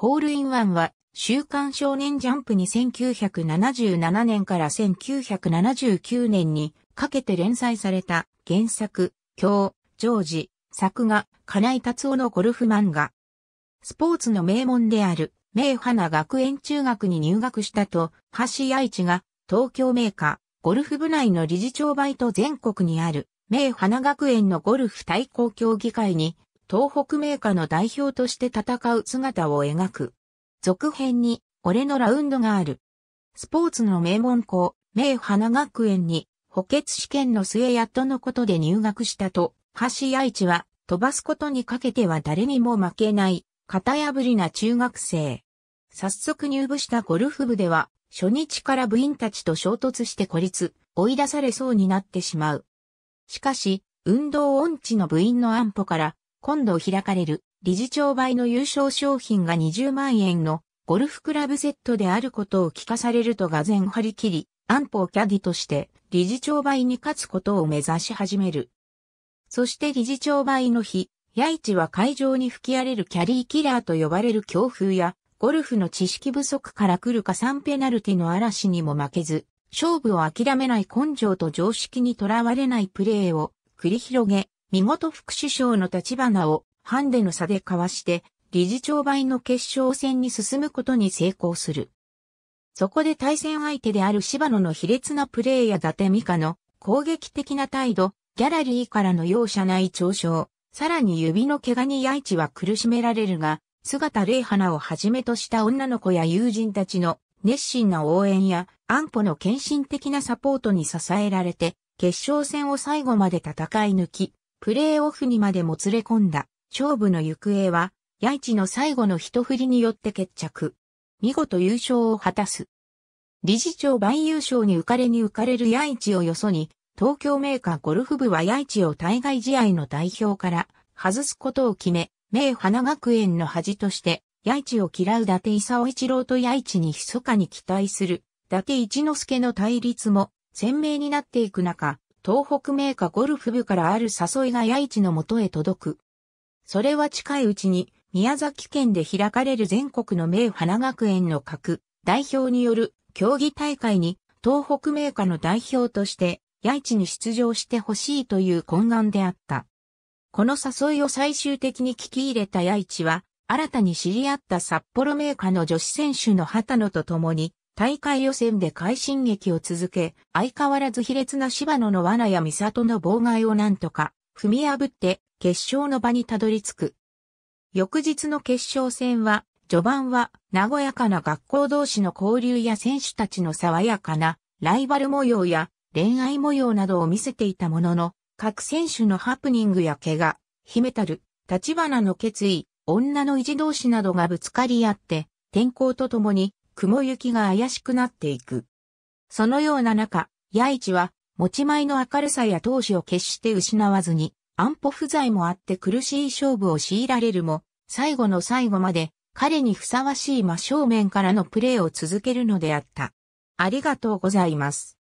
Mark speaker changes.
Speaker 1: ホールインワンは、週刊少年ジャンプに1977年から1979年にかけて連載された原作、教、ジョージ、作画、金井達夫のゴルフ漫画。スポーツの名門である、名花学園中学に入学したと、橋愛知が、東京メーカー、ゴルフ部内の理事長バイト全国にある、名花学園のゴルフ対抗協議会に東北名家の代表として戦う姿を描く。続編に、俺のラウンドがある。スポーツの名門校、名花学園に、補欠試験の末やっとのことで入学したと、橋愛知は、飛ばすことにかけては誰にも負けない、型破りな中学生。早速入部したゴルフ部では、初日から部員たちと衝突して孤立、追い出されそうになってしまう。しかし、運動音痴の部員の安保から今度開かれる理事長倍の優勝商品が20万円のゴルフクラブセットであることを聞かされるとがぜん張り切り、安保キャディとして理事長倍に勝つことを目指し始める。そして理事長倍の日、八市は会場に吹き荒れるキャリーキラーと呼ばれる強風や、ゴルフの知識不足から来るか算ペナルティの嵐にも負けず、勝負を諦めない根性と常識にとらわれないプレーを繰り広げ、見事副首相の立花をハンデの差で交わして、理事長倍の決勝戦に進むことに成功する。そこで対戦相手である芝野の卑劣なプレーや伊達美香の攻撃的な態度、ギャラリーからの容赦ない嘲笑、さらに指の怪我に八一は苦しめられるが、姿麗花をはじめとした女の子や友人たちの熱心な応援や安保の献身的なサポートに支えられて、決勝戦を最後まで戦い抜き、プレーオフにまでもつれ込んだ勝負の行方は、ヤイチの最後の一振りによって決着。見事優勝を果たす。理事長万優勝に浮かれに浮かれるヤイチをよそに、東京メーカーゴルフ部はヤイチを対外試合の代表から外すことを決め、名花学園の恥として、ヤイチを嫌う伊達勲一郎とヤイチに密かに期待する、伊達一之助の対立も鮮明になっていく中、東北名ーゴルフ部からある誘いが八市のもとへ届く。それは近いうちに、宮崎県で開かれる全国の名花学園の各代表による競技大会に、東北名ーの代表として、八市に出場してほしいという懇願であった。この誘いを最終的に聞き入れた八市は、新たに知り合った札幌名ーの女子選手の畑野と共に、大会予選で快進撃を続け、相変わらず卑劣な芝野の罠や美里の妨害をなんとか、踏み破って、決勝の場にたどり着く。翌日の決勝戦は、序盤は、和やかな学校同士の交流や選手たちの爽やかな、ライバル模様や、恋愛模様などを見せていたものの、各選手のハプニングや怪我、秘めたる、立花の決意、女の意地同士などがぶつかり合って、天候とともに雲行きが怪しくなっていく。そのような中、八一は、持ち前の明るさや闘志を決して失わずに、安保不在もあって苦しい勝負を強いられるも、最後の最後まで、彼にふさわしい真正面からのプレーを続けるのであった。ありがとうございます。